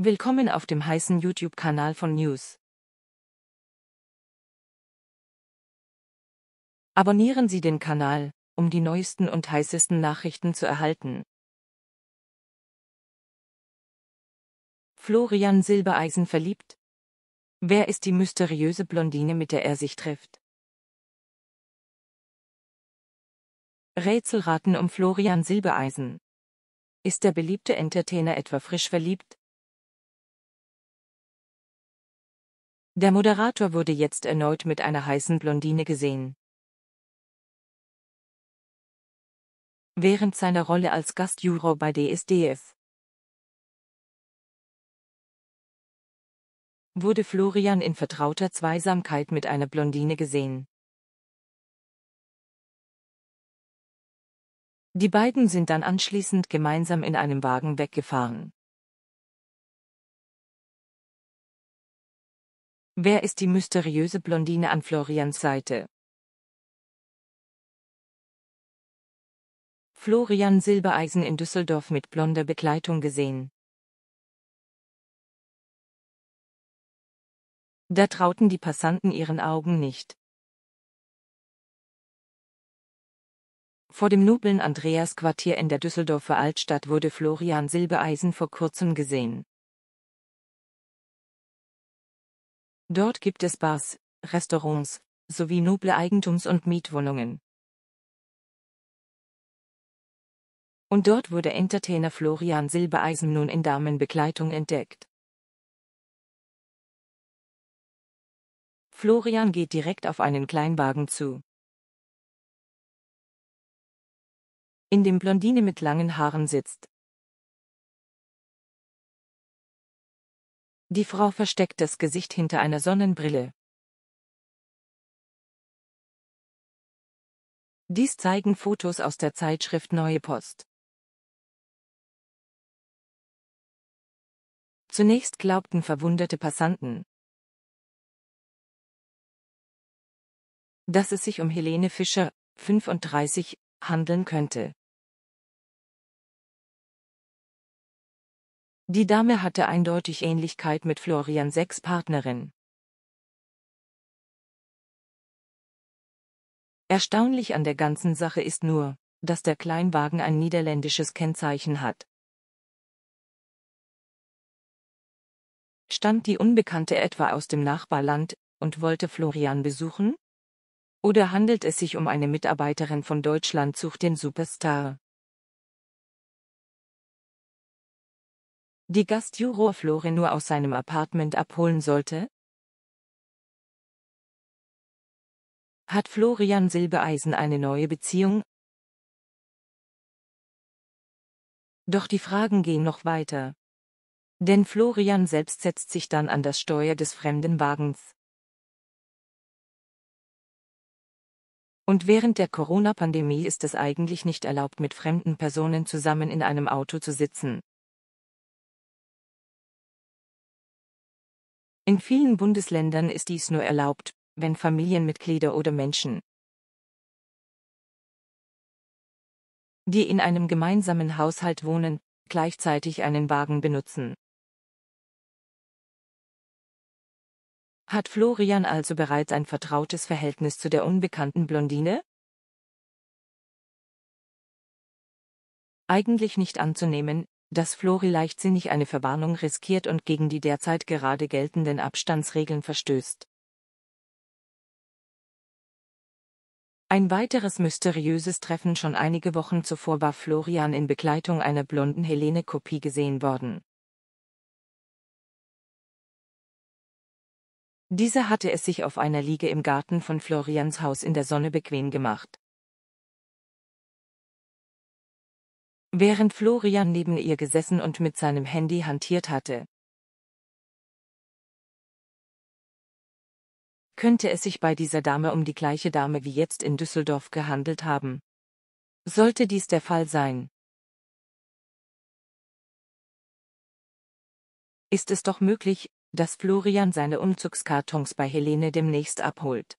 Willkommen auf dem heißen YouTube-Kanal von News. Abonnieren Sie den Kanal, um die neuesten und heißesten Nachrichten zu erhalten. Florian Silbereisen verliebt? Wer ist die mysteriöse Blondine, mit der er sich trifft? Rätselraten um Florian Silbereisen. Ist der beliebte Entertainer etwa frisch verliebt? Der Moderator wurde jetzt erneut mit einer heißen Blondine gesehen. Während seiner Rolle als Gastjuror bei DSDF wurde Florian in vertrauter Zweisamkeit mit einer Blondine gesehen. Die beiden sind dann anschließend gemeinsam in einem Wagen weggefahren. Wer ist die mysteriöse Blondine an Florians Seite? Florian Silbereisen in Düsseldorf mit blonder Begleitung gesehen. Da trauten die Passanten ihren Augen nicht. Vor dem noblen Andreas-Quartier in der Düsseldorfer Altstadt wurde Florian Silbereisen vor kurzem gesehen. Dort gibt es Bars, Restaurants, sowie noble Eigentums- und Mietwohnungen. Und dort wurde Entertainer Florian Silbereisen nun in Damenbegleitung entdeckt. Florian geht direkt auf einen Kleinwagen zu. In dem Blondine mit langen Haaren sitzt, Die Frau versteckt das Gesicht hinter einer Sonnenbrille. Dies zeigen Fotos aus der Zeitschrift Neue Post. Zunächst glaubten verwunderte Passanten, dass es sich um Helene Fischer, 35, handeln könnte. Die Dame hatte eindeutig Ähnlichkeit mit Florian Sechs Partnerin. Erstaunlich an der ganzen Sache ist nur, dass der Kleinwagen ein niederländisches Kennzeichen hat. Stammt die Unbekannte etwa aus dem Nachbarland und wollte Florian besuchen? Oder handelt es sich um eine Mitarbeiterin von Deutschland sucht den Superstar? die Gastjuror Flore nur aus seinem Apartment abholen sollte? Hat Florian Silbereisen eine neue Beziehung? Doch die Fragen gehen noch weiter. Denn Florian selbst setzt sich dann an das Steuer des fremden Wagens. Und während der Corona-Pandemie ist es eigentlich nicht erlaubt, mit fremden Personen zusammen in einem Auto zu sitzen. In vielen Bundesländern ist dies nur erlaubt, wenn Familienmitglieder oder Menschen, die in einem gemeinsamen Haushalt wohnen, gleichzeitig einen Wagen benutzen. Hat Florian also bereits ein vertrautes Verhältnis zu der unbekannten Blondine? Eigentlich nicht anzunehmen, dass Flori leichtsinnig eine Verwarnung riskiert und gegen die derzeit gerade geltenden Abstandsregeln verstößt. Ein weiteres mysteriöses Treffen schon einige Wochen zuvor war Florian in Begleitung einer blonden Helene-Kopie gesehen worden. Dieser hatte es sich auf einer Liege im Garten von Florians Haus in der Sonne bequem gemacht. während Florian neben ihr gesessen und mit seinem Handy hantiert hatte. Könnte es sich bei dieser Dame um die gleiche Dame wie jetzt in Düsseldorf gehandelt haben? Sollte dies der Fall sein? Ist es doch möglich, dass Florian seine Umzugskartons bei Helene demnächst abholt.